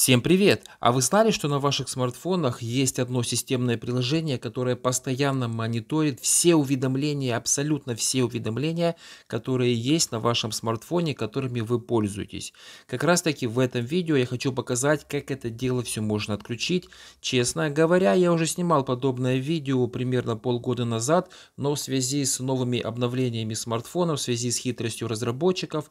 Всем привет! А вы знали, что на ваших смартфонах есть одно системное приложение, которое постоянно мониторит все уведомления, абсолютно все уведомления, которые есть на вашем смартфоне, которыми вы пользуетесь? Как раз таки в этом видео я хочу показать, как это дело все можно отключить. Честно говоря, я уже снимал подобное видео примерно полгода назад, но в связи с новыми обновлениями смартфонов, в связи с хитростью разработчиков,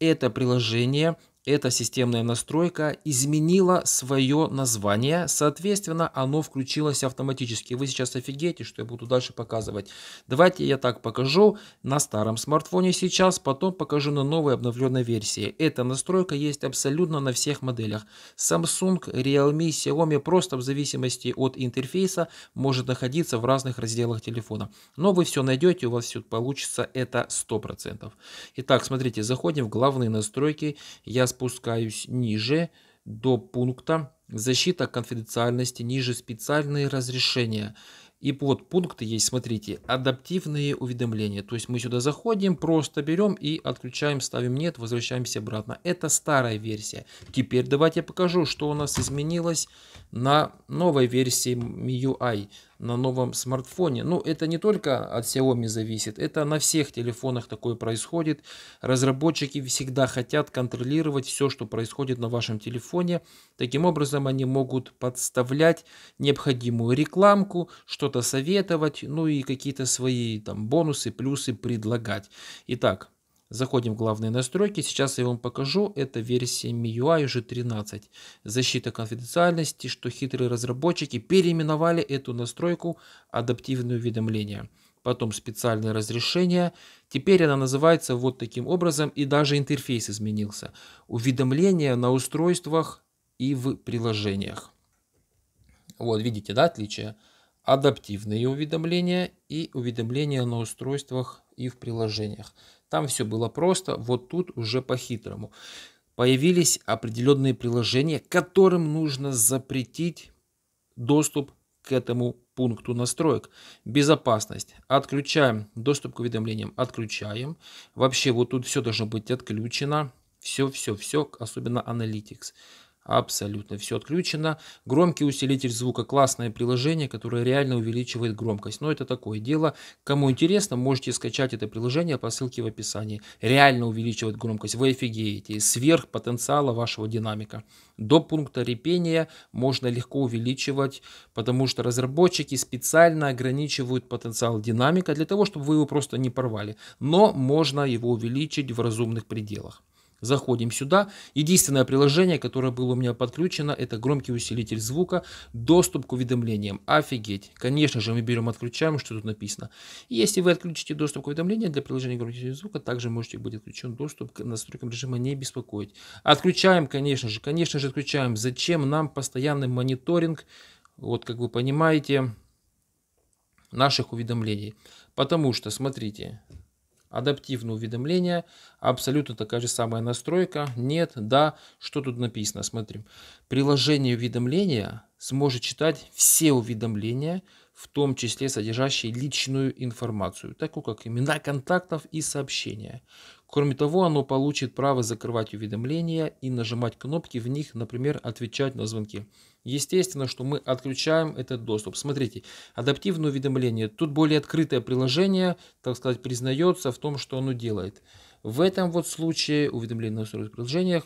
это приложение эта системная настройка изменила свое название, соответственно, оно включилось автоматически. Вы сейчас офигеете, что я буду дальше показывать. Давайте я так покажу на старом смартфоне сейчас, потом покажу на новой обновленной версии. Эта настройка есть абсолютно на всех моделях. Samsung, Realme, Xiaomi просто в зависимости от интерфейса может находиться в разных разделах телефона. Но вы все найдете, у вас все получится, это 100%. Итак, смотрите, заходим в главные настройки. Я спускаюсь ниже до пункта «Защита конфиденциальности», ниже «Специальные разрешения». И вот пункты есть, смотрите, адаптивные уведомления. То есть мы сюда заходим, просто берем и отключаем, ставим нет, возвращаемся обратно. Это старая версия. Теперь давайте я покажу, что у нас изменилось на новой версии MIUI на новом смартфоне. Ну, это не только от Xiaomi зависит, это на всех телефонах такое происходит. Разработчики всегда хотят контролировать все, что происходит на вашем телефоне. Таким образом, они могут подставлять необходимую рекламку, что-то советовать, ну и какие-то свои там бонусы, плюсы предлагать. Итак, Заходим в главные настройки. Сейчас я вам покажу. Это версия MIUI уже 13. Защита конфиденциальности, что хитрые разработчики переименовали эту настройку адаптивные уведомления. Потом специальное разрешение. Теперь она называется вот таким образом. И даже интерфейс изменился. Уведомления на устройствах и в приложениях. Вот, видите, да, отличие? Адаптивные уведомления и уведомления на устройствах и в приложениях. Там все было просто, вот тут уже по-хитрому. Появились определенные приложения, которым нужно запретить доступ к этому пункту настроек. Безопасность. Отключаем. Доступ к уведомлениям отключаем. Вообще вот тут все должно быть отключено. Все, все, все, особенно Analytics. Абсолютно все отключено. Громкий усилитель звука, классное приложение, которое реально увеличивает громкость. Но это такое дело. Кому интересно, можете скачать это приложение по ссылке в описании. Реально увеличивает громкость. Вы офигеете. Сверх потенциала вашего динамика. До пункта репения можно легко увеличивать, потому что разработчики специально ограничивают потенциал динамика для того, чтобы вы его просто не порвали. Но можно его увеличить в разумных пределах. Заходим сюда. Единственное приложение, которое было у меня подключено, это громкий усилитель звука, доступ к уведомлениям. Офигеть. Конечно же, мы берем, отключаем, что тут написано. Если вы отключите доступ к уведомлениям для приложения громкий звука, также можете быть отключен доступ к настройкам режима не беспокоить. Отключаем, конечно же, конечно же отключаем. Зачем нам постоянный мониторинг? Вот как вы понимаете, наших уведомлений. Потому что, смотрите, Адаптивные уведомления, абсолютно такая же самая настройка. Нет, да, что тут написано, смотрим. Приложение уведомления сможет читать все уведомления, в том числе содержащие личную информацию, такую как имена контактов и сообщения. Кроме того, оно получит право закрывать уведомления и нажимать кнопки в них, например, отвечать на звонки. Естественно, что мы отключаем этот доступ. Смотрите, адаптивное уведомление. Тут более открытое приложение, так сказать, признается в том, что оно делает. В этом вот случае уведомление на настроенных приложениях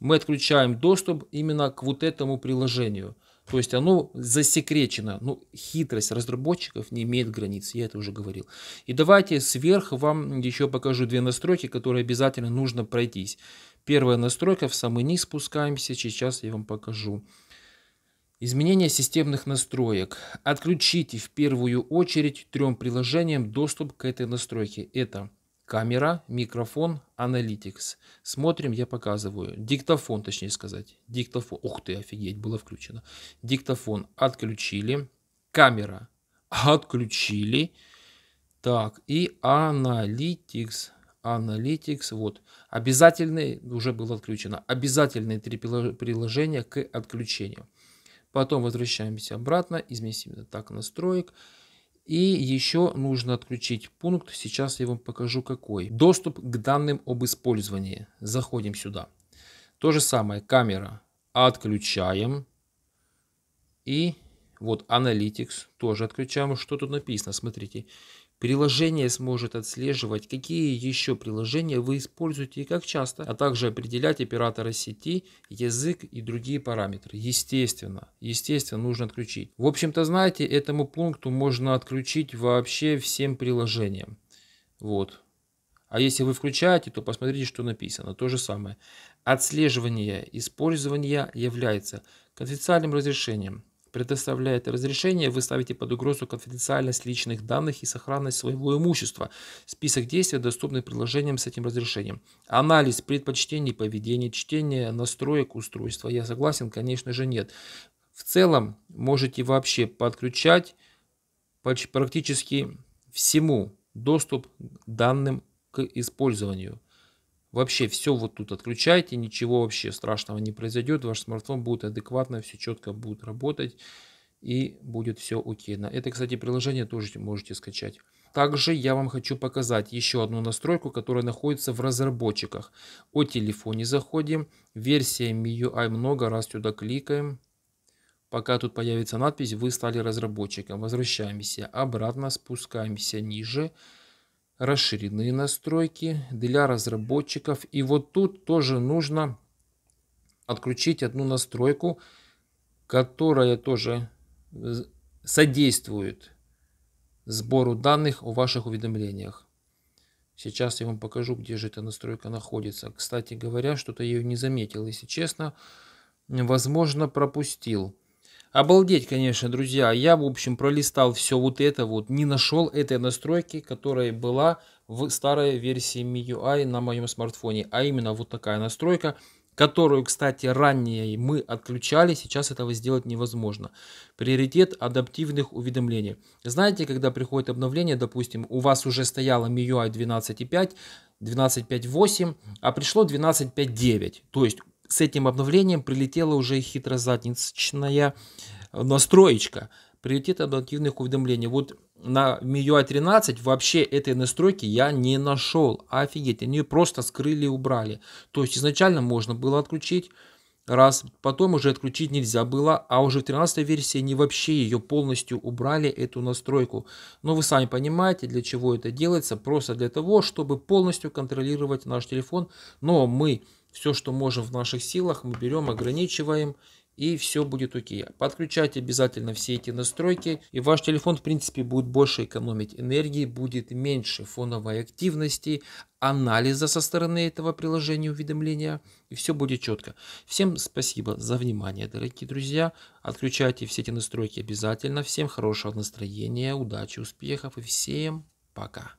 мы отключаем доступ именно к вот этому приложению. То есть оно засекречено. Ну, хитрость разработчиков не имеет границ, я это уже говорил. И давайте сверх вам еще покажу две настройки, которые обязательно нужно пройтись. Первая настройка, в самый низ спускаемся, сейчас я вам покажу. Изменение системных настроек. Отключите в первую очередь трем приложениям доступ к этой настройке. Это камера, микрофон, аналитикс. Смотрим, я показываю. Диктофон, точнее сказать. Диктофон. Ух ты, офигеть, было включено. Диктофон отключили. Камера отключили. Так, и аналитикс. Analytics, вот, обязательные, уже было отключено, обязательные три приложения к отключению. Потом возвращаемся обратно, изменим так настроек. И еще нужно отключить пункт, сейчас я вам покажу какой. Доступ к данным об использовании. Заходим сюда. То же самое, камера. Отключаем. И вот Analytics тоже отключаем. Что тут написано? Смотрите. Приложение сможет отслеживать, какие еще приложения вы используете и как часто, а также определять оператора сети, язык и другие параметры. Естественно, естественно, нужно отключить. В общем-то, знаете, этому пункту можно отключить вообще всем приложениям. Вот. А если вы включаете, то посмотрите, что написано. То же самое. Отслеживание использования является конфиденциальным разрешением предоставляет разрешение, вы ставите под угрозу конфиденциальность личных данных и сохранность своего имущества. Список действий, доступных приложением с этим разрешением. Анализ предпочтений, поведения, чтения настроек устройства. Я согласен, конечно же нет. В целом можете вообще подключать практически всему доступ к данным к использованию. Вообще все вот тут отключайте, ничего вообще страшного не произойдет. Ваш смартфон будет адекватно, все четко будет работать и будет все окей. На это, кстати, приложение тоже можете скачать. Также я вам хочу показать еще одну настройку, которая находится в разработчиках. О телефоне заходим, версия MIUI много, раз сюда кликаем. Пока тут появится надпись «Вы стали разработчиком». Возвращаемся обратно, спускаемся ниже расширенные настройки для разработчиков. И вот тут тоже нужно отключить одну настройку, которая тоже э, содействует сбору данных о ваших уведомлениях. Сейчас я вам покажу, где же эта настройка находится. Кстати говоря, что-то я ее не заметил, если честно. Возможно, пропустил. Обалдеть, конечно, друзья. Я, в общем, пролистал все вот это вот. Не нашел этой настройки, которая была в старой версии MIUI на моем смартфоне. А именно вот такая настройка, которую, кстати, ранее мы отключали. Сейчас этого сделать невозможно. Приоритет адаптивных уведомлений. Знаете, когда приходит обновление, допустим, у вас уже стояла MIUI 12.5, 12.5.8, а пришло 12.5.9. То есть с этим обновлением прилетела уже хитрозадничная э, настроечка приоритет адаптивных уведомлений. Вот на MIUI 13 а вообще этой настройки я не нашел. Офигеть, они ее просто скрыли и убрали. То есть изначально можно было отключить, раз, потом уже отключить нельзя было, а уже в 13 версии они вообще ее полностью убрали, эту настройку. Но вы сами понимаете, для чего это делается, просто для того, чтобы полностью контролировать наш телефон, но мы все, что можем в наших силах, мы берем, ограничиваем и все будет окей. Подключайте обязательно все эти настройки, и ваш телефон, в принципе, будет больше экономить энергии, будет меньше фоновой активности, анализа со стороны этого приложения уведомления, и все будет четко. Всем спасибо за внимание, дорогие друзья. Отключайте все эти настройки обязательно. Всем хорошего настроения, удачи, успехов и всем пока.